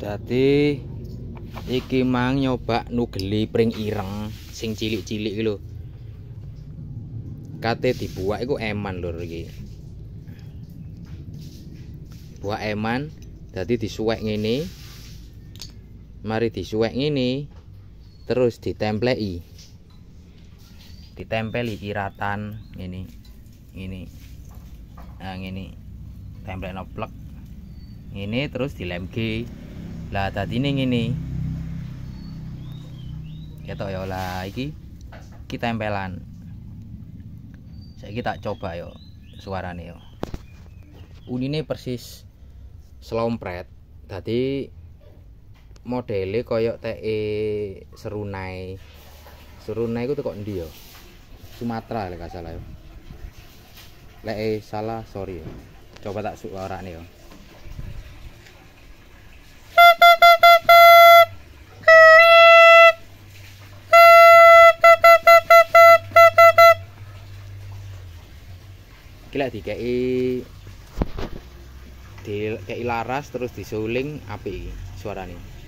Jadi, iki mang nyoba nugeli pring ireng sing cilik-cilik lho. Kate dibuak iku eman lho iki. Buah eman Jadi disuwek ngene. Mari disuwek ngene terus ditempleki. Ditempeli iratan ini, ini, Nah ini, Templekno plek. ini terus dilemke lah tadi ini ketok ya lah iki kita tempelan saya kita coba yo suarane yo ini persis selompret Tadi modeli koyok te serunai serunai itu kok ndi yo Sumatera lek salah yo lek eh, salah sorry yo coba tak nih yo di lek di dikeki laras terus disuling suara ini